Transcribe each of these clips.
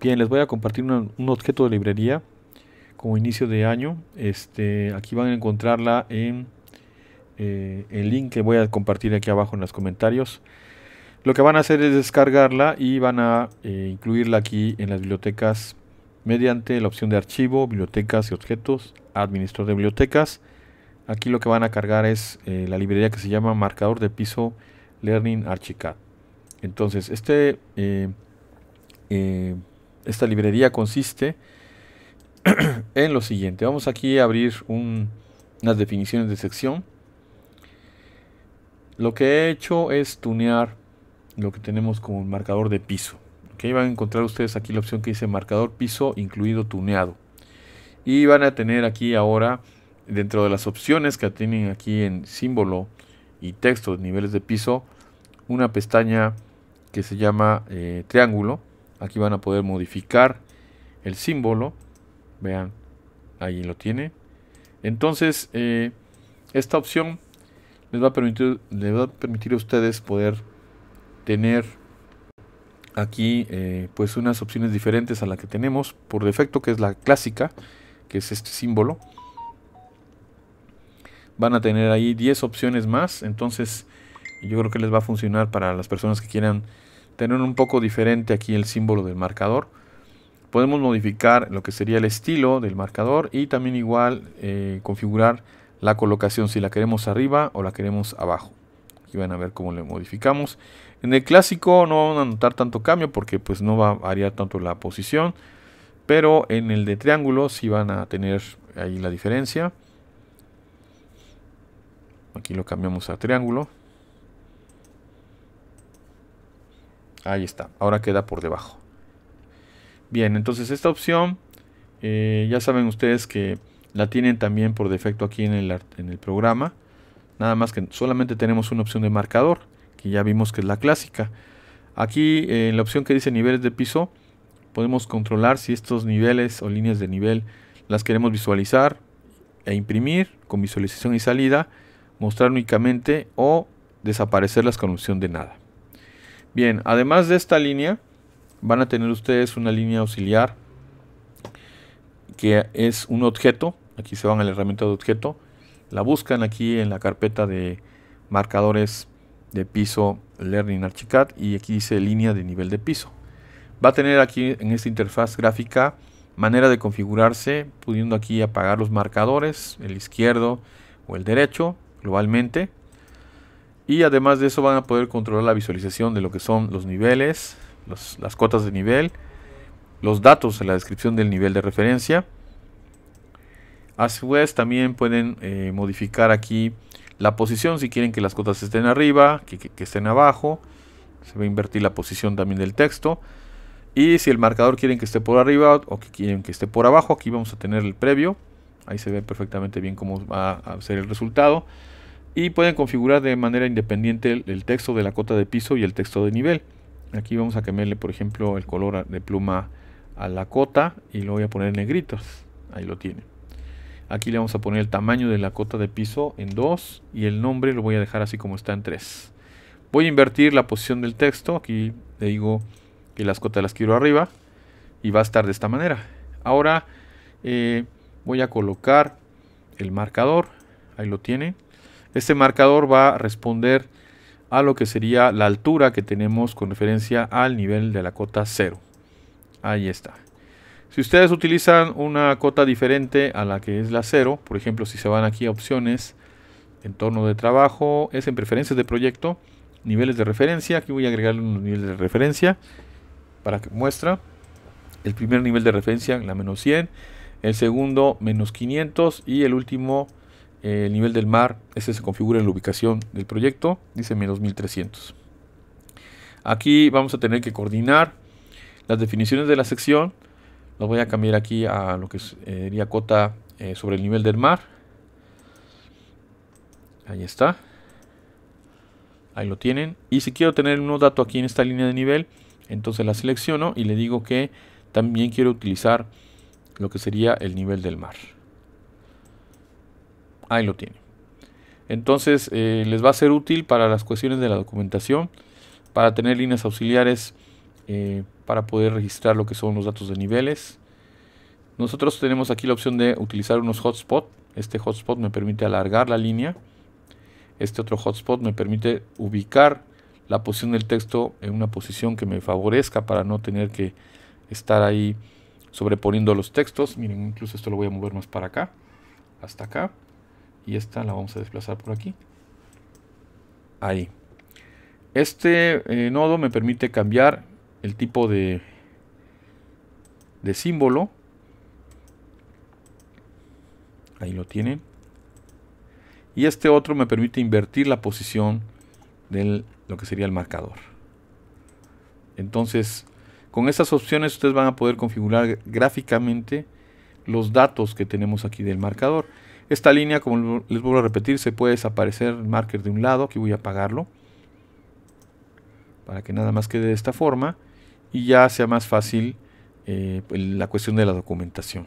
Bien, les voy a compartir un objeto de librería como inicio de año. Este, aquí van a encontrarla en eh, el link que voy a compartir aquí abajo en los comentarios. Lo que van a hacer es descargarla y van a eh, incluirla aquí en las bibliotecas mediante la opción de archivo, bibliotecas y objetos, administrador de bibliotecas. Aquí lo que van a cargar es eh, la librería que se llama marcador de piso Learning Archicad. Entonces, este esta librería consiste en lo siguiente. Vamos aquí a abrir unas definiciones de sección. Lo que he hecho es tunear lo que tenemos como marcador de piso. Que Van a encontrar ustedes aquí la opción que dice marcador piso incluido tuneado. Y van a tener aquí ahora, dentro de las opciones que tienen aquí en símbolo y texto, niveles de piso, una pestaña que se llama eh, triángulo Aquí van a poder modificar el símbolo. Vean, ahí lo tiene. Entonces, eh, esta opción les va, a permitir, les va a permitir a ustedes poder tener aquí eh, pues unas opciones diferentes a la que tenemos por defecto, que es la clásica, que es este símbolo. Van a tener ahí 10 opciones más, entonces yo creo que les va a funcionar para las personas que quieran tener un poco diferente aquí el símbolo del marcador. Podemos modificar lo que sería el estilo del marcador y también igual eh, configurar la colocación si la queremos arriba o la queremos abajo. Aquí van a ver cómo le modificamos. En el clásico no van a notar tanto cambio porque pues no va a variar tanto la posición. Pero en el de triángulo sí van a tener ahí la diferencia. Aquí lo cambiamos a triángulo. Ahí está, ahora queda por debajo. Bien, entonces esta opción eh, ya saben ustedes que la tienen también por defecto aquí en el, programa. Nada más que solamente tenemos una opción de marcador, que ya vimos que es la clásica. Aquí eh, en la opción que dice niveles de piso, podemos controlar si estos niveles o líneas de nivel las queremos visualizar e imprimir con visualización y salida, mostrar únicamente o desaparecerlas con opción de nada. Bien, además de esta línea, van a tener ustedes una línea auxiliar que es un objeto. Aquí se van a la herramienta de objeto. La buscan aquí en la carpeta de marcadores de piso Learning Archicad y aquí dice línea de nivel de piso. Va a tener aquí en esta interfaz gráfica manera de configurarse, pudiendo aquí apagar los marcadores, el izquierdo o el derecho globalmente. Y además de eso van a poder controlar la visualización de lo que son los niveles, las cotas de nivel, los datos en la descripción del nivel de referencia. A su vez también pueden eh, modificar aquí la posición si quieren que las cotas estén arriba, que estén abajo. Se va a invertir la posición también del texto. Y si el marcador quieren que esté por arriba o que quieren que esté por abajo, aquí vamos a tener el previo. Ahí se ve perfectamente bien cómo va a ser el resultado y pueden configurar de manera independiente el, texto de la cota de piso y el texto de nivel. Aquí vamos a cambiarle, por ejemplo, el color de pluma a la cota y lo voy a poner en negritos. Ahí lo tiene. Aquí le vamos a poner el tamaño de la cota de piso en 2 y el nombre lo voy a dejar así como está en 3. Voy a invertir la posición del texto. Aquí le digo que las cotas las quiero arriba y va a estar de esta manera. Ahora eh, voy a colocar el marcador. Ahí lo tiene este marcador va a responder a lo que sería la altura que tenemos con referencia al nivel de la cota 0. Ahí está. Si ustedes utilizan una cota diferente a la que es la 0, por ejemplo, si se van aquí a opciones, entorno de trabajo, es en preferencias de proyecto, niveles de referencia, aquí voy a agregarle unos niveles de referencia para que muestra el primer nivel de referencia, la menos 100, el segundo menos 500 y el último el nivel del mar, ese se configura en la ubicación del proyecto, dice menos 1300. Aquí vamos a tener que coordinar las definiciones de la sección. Las voy a cambiar aquí a lo que sería cota eh, sobre el nivel del mar. Ahí está. Ahí lo tienen. Y si quiero tener unos datos aquí en esta línea de nivel, entonces la selecciono y le digo que también quiero utilizar lo que sería el nivel del mar. Ahí lo tiene. Entonces eh, les va a ser útil para las cuestiones de la documentación, para tener líneas auxiliares, eh, para poder registrar lo que son los datos de niveles. Nosotros tenemos aquí la opción de utilizar unos hotspots. Este hotspot me permite alargar la línea. Este otro hotspot me permite ubicar la posición del texto en una posición que me favorezca para no tener que estar ahí sobreponiendo los textos. Miren, incluso esto lo voy a mover más para acá, hasta acá y esta la vamos a desplazar por aquí. Ahí. Este eh, nodo me permite cambiar el tipo de, de símbolo. Ahí lo tienen. Y este otro me permite invertir la posición de lo que sería el marcador. Entonces, con estas opciones ustedes van a poder configurar gráficamente los datos que tenemos aquí del marcador. Esta línea, como les vuelvo a repetir, se puede desaparecer el marker de un lado. Aquí voy a apagarlo. Para que nada más quede de esta forma. Y ya sea más fácil eh, la cuestión de la documentación.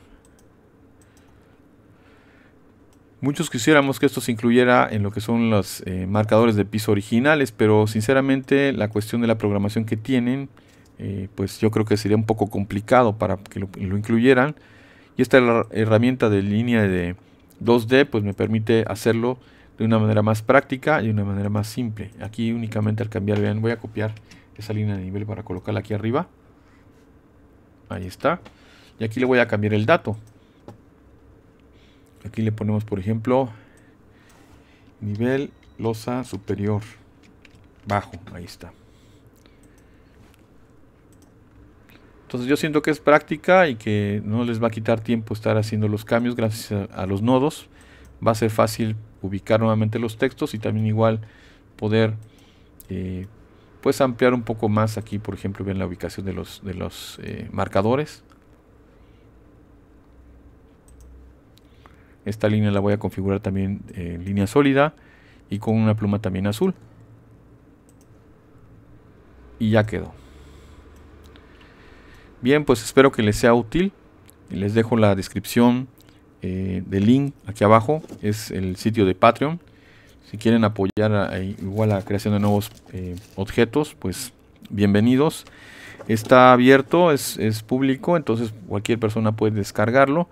Muchos quisiéramos que esto se incluyera en lo que son los eh, marcadores de piso originales, pero sinceramente la cuestión de la programación que tienen, eh, pues yo creo que sería un poco complicado para que lo, lo incluyeran. Y esta la herramienta de línea de, 2D pues me permite hacerlo de una manera más práctica y de una manera más simple. Aquí únicamente al cambiar, voy a copiar esa línea de nivel para colocarla aquí arriba. Ahí está. Y aquí le voy a cambiar el dato. Aquí le ponemos, por ejemplo, nivel losa superior bajo. Ahí está. Entonces yo siento que es práctica y que no les va a quitar tiempo estar haciendo los cambios gracias a, los nodos. Va a ser fácil ubicar nuevamente los textos y también igual poder eh, pues ampliar un poco más aquí, por ejemplo, ven la ubicación de los, de los eh, marcadores. Esta línea la voy a configurar también en línea sólida y con una pluma también azul. Y ya quedó. Bien, pues espero que les sea útil. Les dejo la descripción eh, del link aquí abajo. Es el sitio de Patreon. Si quieren apoyar eh, igual la creación de nuevos eh, objetos, pues bienvenidos. Está abierto, es, público, entonces cualquier persona puede descargarlo.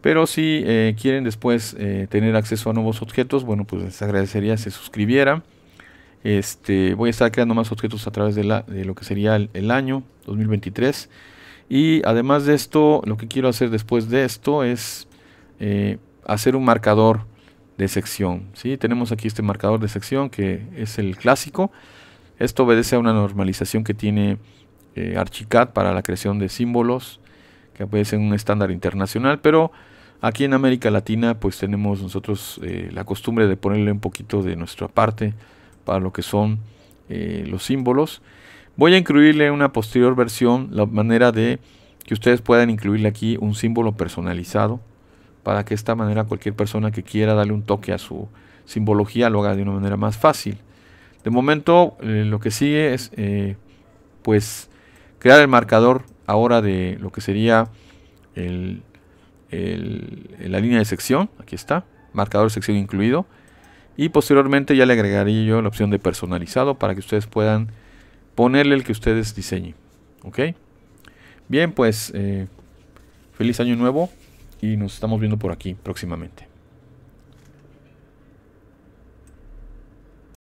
Pero si quieren después tener acceso a nuevos objetos, bueno, pues les agradecería se suscribieran. Este, voy a estar creando más objetos a través de, lo que sería el, año 2023. Y además de esto, lo que quiero hacer después de esto es eh, hacer un marcador de sección. Tenemos aquí este marcador de sección que es el clásico. Esto obedece a una normalización que tiene eh, Archicad para la creación de símbolos, que ser un estándar internacional, pero aquí en América Latina pues tenemos nosotros eh, la costumbre de ponerle un poquito de nuestra parte para lo que son eh, los símbolos. Voy a incluirle en una posterior versión la manera de que ustedes puedan incluirle aquí un símbolo personalizado para que de esta manera cualquier persona que quiera darle un toque a su simbología lo haga de una manera más fácil. De momento eh, lo que sigue es eh, pues crear el marcador ahora de lo que sería la línea de sección. Aquí está, marcador de sección incluido. Y posteriormente ya le agregaría yo la opción de personalizado para que ustedes puedan ponerle el que ustedes diseñen. ¿Ok? Bien, pues eh, feliz año nuevo y nos estamos viendo por aquí próximamente.